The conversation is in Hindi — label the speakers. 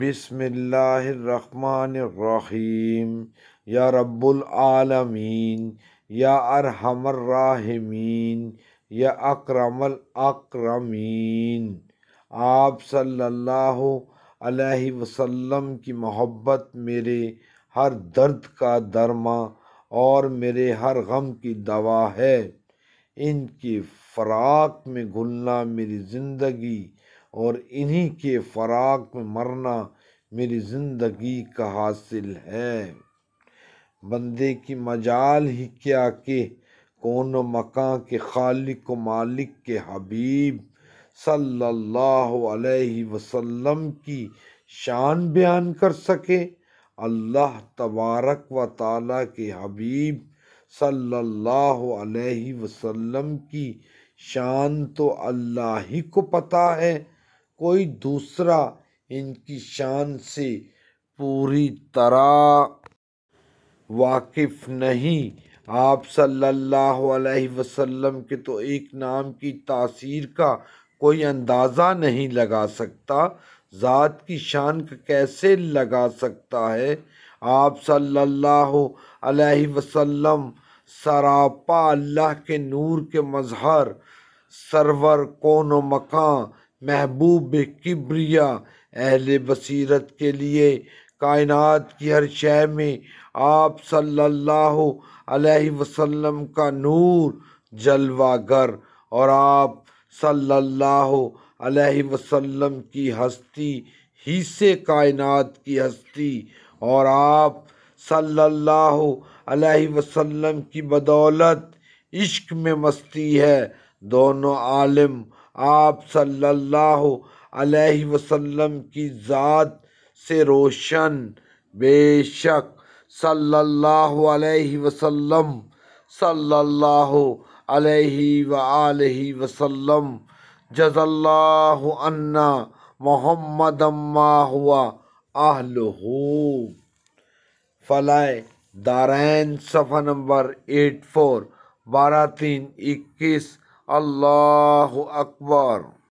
Speaker 1: बिसमीम या रब्बुलमीन या अरहमर्राहमीन या अक्रमल अक्रमीन आप सल्लल्लाहु अलैहि वसल्लम की मोहब्बत मेरे हर दर्द का दरमा और मेरे हर गम की दवा है इनकी फ़राक में घुलना मेरी ज़िंदगी और इन्हीं के फराक में मरना मेरी ज़िंदगी का हासिल है बंदे की मजाल ही क्या के कौन मकान के खालिक मालिक के हबीब सल्लल्लाहु अलैहि वसल्लम की शान बयान कर सके अल्लाह तबारक व ताला के हबीब सल्लल्लाहु अलैहि वसल्लम की शान तो अल्लाह ही को पता है कोई दूसरा इनकी शान से पूरी तरह वाकिफ नहीं आप सल्लल्लाहु अलैहि वसल्लम के तो एक नाम की तासीर का कोई अंदाज़ा नहीं लगा सकता ज़ात की शान का कैसे लगा सकता है आप सल्लल्लाहु अलैहि वसल्लम सरापा अल्लाह के नूर के मज़हर सरवर कौन मकान महबूब किब्रिया अहल बसीरत के लिए कायनात की हर शय में आप सल्लल्लाहु अलैहि वसल्लम का नूर जलवागर और आप सल्लल्लाहु अलैहि वसल्लम की हस्ती ही से कायनात की हस्ती और आप सल्लल्लाहु अलैहि वसल्लम की बदौलत इश्क में मस्ती है दोनों आलम आप सल्लल्लाहु अलैहि वसल्लम की ज़ात से रोशन बेशक सल्लल्लाहु अलैहि वसल्लम सल्लल्लाहु अलैहि व आलि वसल्लम जज़ल्लाहु अन्ना मोहम्मद अम्मा हुआ आहलहू फलाए दारैन सफ़ा नंबर एट फोर बारह तीन इक्कीस الله أكبر